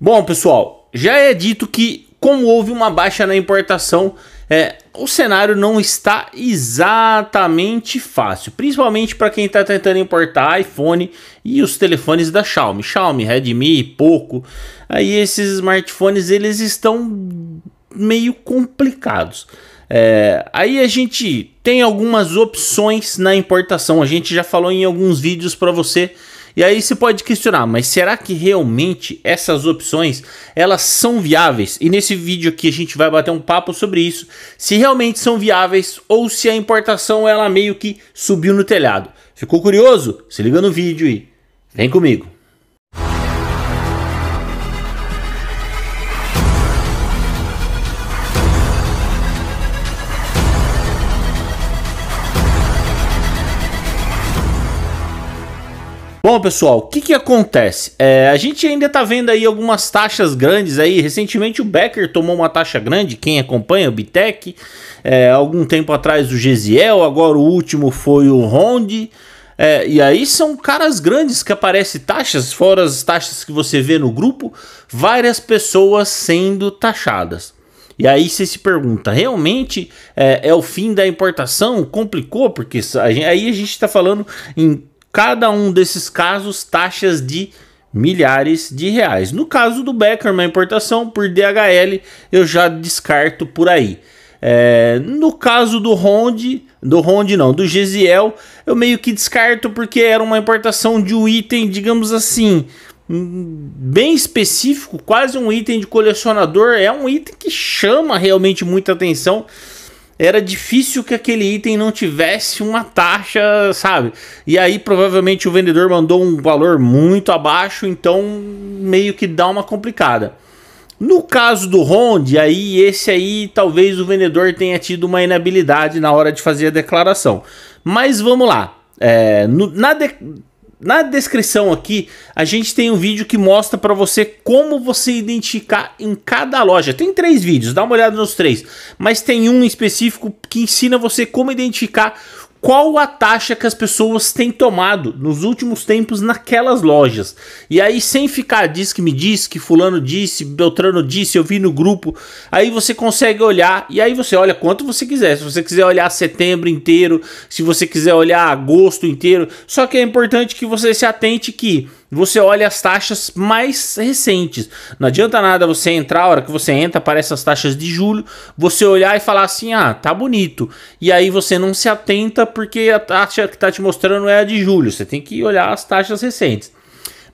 Bom, pessoal, já é dito que, como houve uma baixa na importação, é, o cenário não está exatamente fácil, principalmente para quem está tentando importar iPhone e os telefones da Xiaomi, Xiaomi, Redmi, Poco. Aí esses smartphones eles estão meio complicados. É, aí a gente tem algumas opções na importação. A gente já falou em alguns vídeos para você e aí se pode questionar, mas será que realmente essas opções elas são viáveis? E nesse vídeo aqui a gente vai bater um papo sobre isso, se realmente são viáveis ou se a importação ela meio que subiu no telhado. Ficou curioso? Se liga no vídeo e vem comigo. Bom, pessoal, o que, que acontece? É, a gente ainda está vendo aí algumas taxas grandes aí. Recentemente o Becker tomou uma taxa grande, quem acompanha, o Bitec. É, algum tempo atrás o Gesiel, agora o último foi o Rondi. É, e aí são caras grandes que aparecem taxas, fora as taxas que você vê no grupo, várias pessoas sendo taxadas. E aí você se pergunta, realmente é, é o fim da importação? Complicou? Porque a gente, aí a gente está falando em cada um desses casos taxas de milhares de reais. No caso do Becker, uma importação por DHL, eu já descarto por aí. É, no caso do Honda, do Honda não, do Gesiel, eu meio que descarto porque era uma importação de um item, digamos assim, bem específico, quase um item de colecionador, é um item que chama realmente muita atenção era difícil que aquele item não tivesse uma taxa, sabe? E aí provavelmente o vendedor mandou um valor muito abaixo, então meio que dá uma complicada. No caso do Rond, aí esse aí talvez o vendedor tenha tido uma inabilidade na hora de fazer a declaração. Mas vamos lá. É, no, na de, na descrição aqui a gente tem um vídeo que mostra para você como você identificar em cada loja. Tem três vídeos, dá uma olhada nos três, mas tem um específico que ensina você como identificar qual a taxa que as pessoas têm tomado nos últimos tempos naquelas lojas. E aí, sem ficar, diz que me diz, que fulano disse, Beltrano disse, eu vi no grupo. Aí você consegue olhar e aí você olha quanto você quiser. Se você quiser olhar setembro inteiro, se você quiser olhar agosto inteiro. Só que é importante que você se atente que você olha as taxas mais recentes. Não adianta nada você entrar, a hora que você entra, aparecem as taxas de julho, você olhar e falar assim: ah, tá bonito. E aí você não se atenta porque a taxa que está te mostrando é a de julho. Você tem que olhar as taxas recentes.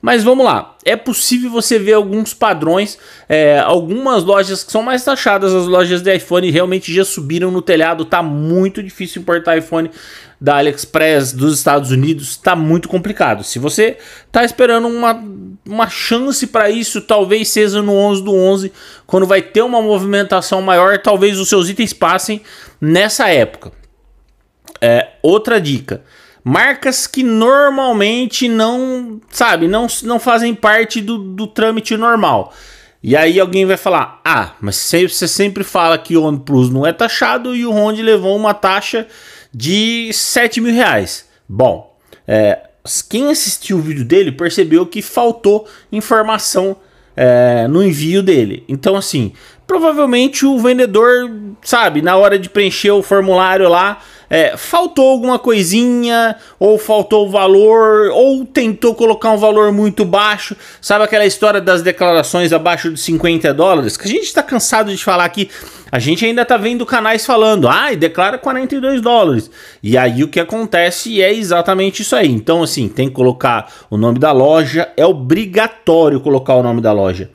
Mas vamos lá, é possível você ver alguns padrões, é, algumas lojas que são mais taxadas, as lojas de iPhone realmente já subiram no telhado, tá muito difícil importar iPhone da AliExpress dos Estados Unidos, está muito complicado. Se você está esperando uma, uma chance para isso, talvez seja no 11 do 11, quando vai ter uma movimentação maior, talvez os seus itens passem nessa época. É, outra dica marcas que normalmente não, sabe, não, não fazem parte do, do trâmite normal. E aí alguém vai falar: ah, mas você sempre fala que o OnePlus não é taxado e o Honda levou uma taxa de 7 mil reais. Bom, é, quem assistiu o vídeo dele percebeu que faltou informação é, no envio dele. Então, assim, provavelmente o vendedor, sabe, na hora de preencher o formulário lá, é, faltou alguma coisinha, ou faltou valor, ou tentou colocar um valor muito baixo. Sabe aquela história das declarações abaixo de 50 dólares? Que a gente está cansado de falar aqui. A gente ainda está vendo canais falando, ah, e declara 42 dólares. E aí o que acontece é exatamente isso aí. Então, assim, tem que colocar o nome da loja, é obrigatório colocar o nome da loja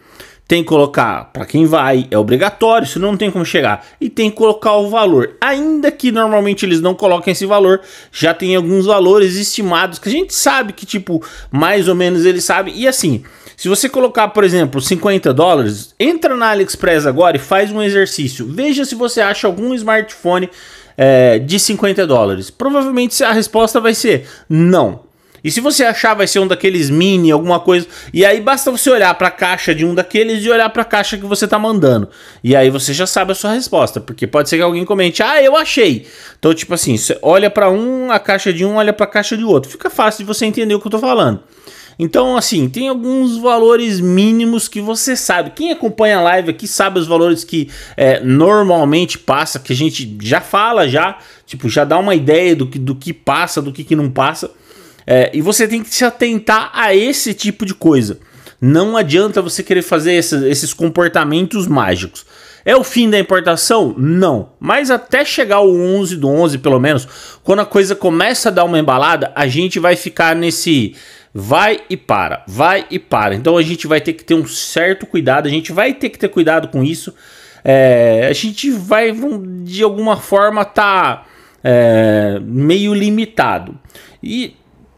tem que colocar para quem vai, é obrigatório, senão não tem como chegar. E tem que colocar o valor. Ainda que normalmente eles não coloquem esse valor, já tem alguns valores estimados que a gente sabe que, tipo, mais ou menos eles sabem E assim, se você colocar, por exemplo, 50 dólares, entra na AliExpress agora e faz um exercício. Veja se você acha algum smartphone é, de 50 dólares. Provavelmente a resposta vai ser não. E se você achar vai ser um daqueles mini, alguma coisa, e aí basta você olhar para a caixa de um daqueles e olhar para a caixa que você tá mandando. E aí você já sabe a sua resposta, porque pode ser que alguém comente: "Ah, eu achei". Então, tipo assim, você olha para um, a caixa de um, olha para a caixa de outro. Fica fácil de você entender o que eu tô falando. Então, assim, tem alguns valores mínimos que você sabe. Quem acompanha a live aqui sabe os valores que é, normalmente passa, que a gente já fala já, tipo, já dá uma ideia do que, do que passa, do que, que não passa. É, e você tem que se atentar a esse tipo de coisa. Não adianta você querer fazer esses, esses comportamentos mágicos. É o fim da importação? Não. Mas até chegar o 11 do 11, pelo menos, quando a coisa começa a dar uma embalada, a gente vai ficar nesse vai e para, vai e para. Então a gente vai ter que ter um certo cuidado, a gente vai ter que ter cuidado com isso. É, a gente vai, de alguma forma, tá é, meio limitado. E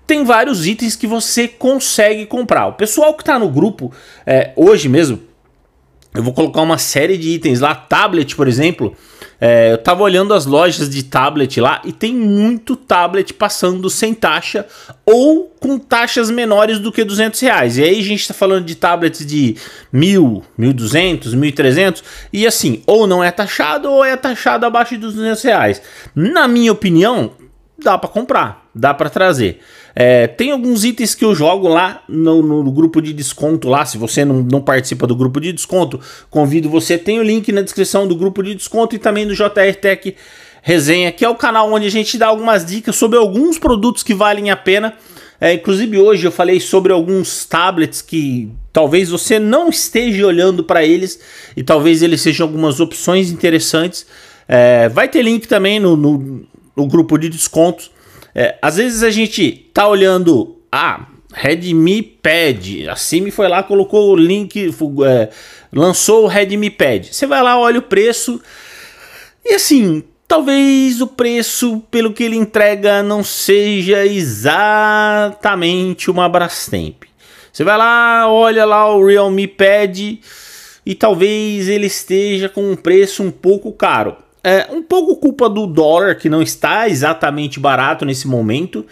tem vários itens que você consegue comprar. O pessoal que está no grupo é, hoje mesmo, eu vou colocar uma série de itens lá, tablet, por exemplo. É, eu estava olhando as lojas de tablet lá e tem muito tablet passando sem taxa ou com taxas menores do que 200 reais. E aí a gente está falando de tablets de 1.000, 1.200, 1.300 e assim, ou não é taxado ou é taxado abaixo de 200 reais. Na minha opinião, dá para comprar dá para trazer. É, tem alguns itens que eu jogo lá no, no, grupo de desconto lá. Se você não, não participa do grupo de desconto, convido você. Tem o link na descrição do grupo de desconto e também do JR Tech Resenha, que é o canal onde a gente dá algumas dicas sobre alguns produtos que valem a pena. É, inclusive hoje eu falei sobre alguns tablets que talvez você não esteja olhando para eles e talvez eles sejam algumas opções interessantes. É, vai ter link também no, no, no grupo de descontos. É, às vezes a gente tá olhando, ah, Redmi Pad, a Simi foi lá, colocou o link, é, lançou o Redmi Pad. Você vai lá, olha o preço e assim, talvez o preço pelo que ele entrega não seja exatamente uma Brastemp. Você vai lá, olha lá o Realme Pad e talvez ele esteja com um preço um pouco caro. É, um pouco culpa do dólar, que não está exatamente barato nesse momento,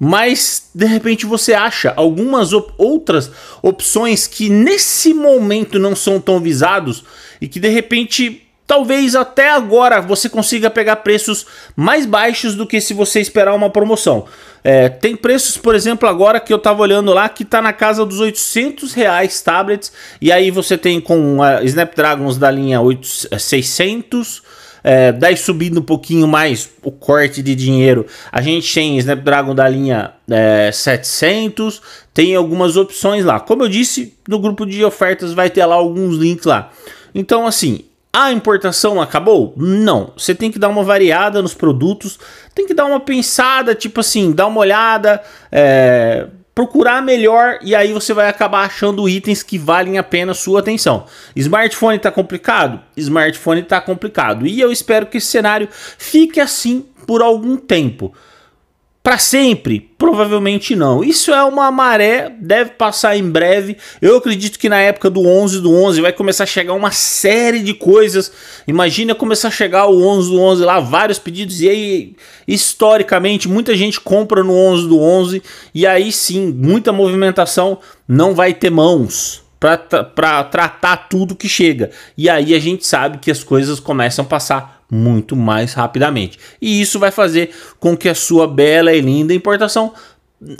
mas de repente você acha algumas op outras opções que nesse momento não são tão visados e que de repente talvez até agora você consiga pegar preços mais baixos do que se você esperar uma promoção. É, tem preços, por exemplo, agora que eu estava olhando lá, que está na casa dos 800 reais tablets, e aí você tem com uh, Snapdragons da linha 8, 600, é, é, daí subindo um pouquinho mais o corte de dinheiro, a gente tem Snapdragon da linha é, 700, tem algumas opções lá. Como eu disse, no grupo de ofertas vai ter lá alguns links lá. Então, assim, a importação acabou? Não. Você tem que dar uma variada nos produtos, tem que dar uma pensada, tipo assim, dar uma olhada. É, procurar melhor e aí você vai acabar achando itens que valem a pena a sua atenção. Smartphone tá complicado? Smartphone tá complicado. E eu espero que esse cenário fique assim por algum tempo para sempre? Provavelmente não. Isso é uma maré, deve passar em breve. Eu acredito que na época do 11 do 11 vai começar a chegar uma série de coisas. Imagina começar a chegar o 11 do 11 lá, vários pedidos. E aí, historicamente, muita gente compra no 11 do 11. E aí sim, muita movimentação não vai ter mãos para tratar tudo que chega. E aí a gente sabe que as coisas começam a passar muito mais rapidamente. E isso vai fazer com que a sua bela e linda importação,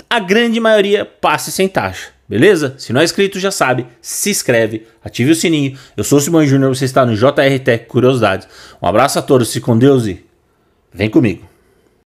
a grande maioria, passe sem taxa. Beleza? Se não é inscrito, já sabe, se inscreve, ative o sininho. Eu sou o Simão Júnior, você está no JR Tech Curiosidades. Um abraço a todos, se com Deus e vem comigo.